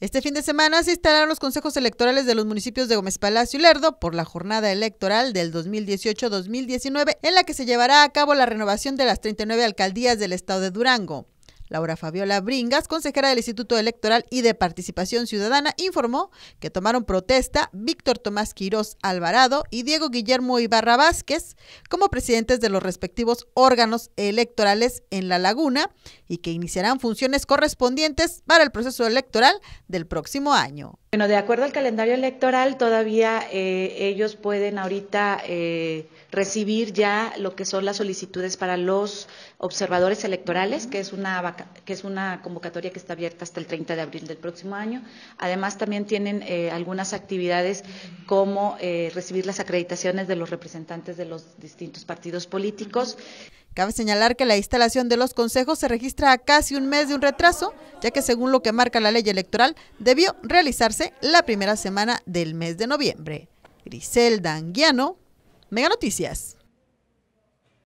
Este fin de semana se instalarán los consejos electorales de los municipios de Gómez Palacio y Lerdo por la jornada electoral del 2018-2019 en la que se llevará a cabo la renovación de las 39 alcaldías del estado de Durango. Laura Fabiola Bringas, consejera del Instituto Electoral y de Participación Ciudadana, informó que tomaron protesta Víctor Tomás Quirós Alvarado y Diego Guillermo Ibarra Vázquez como presidentes de los respectivos órganos electorales en La Laguna y que iniciarán funciones correspondientes para el proceso electoral del próximo año. Bueno, de acuerdo al calendario electoral, todavía eh, ellos pueden ahorita eh, recibir ya lo que son las solicitudes para los observadores electorales, que es, una, que es una convocatoria que está abierta hasta el 30 de abril del próximo año. Además, también tienen eh, algunas actividades como recibir las acreditaciones de los representantes de los distintos partidos políticos. Cabe señalar que la instalación de los consejos se registra a casi un mes de un retraso, ya que según lo que marca la ley electoral, debió realizarse la primera semana del mes de noviembre. Griselda Anguiano, Mega Noticias.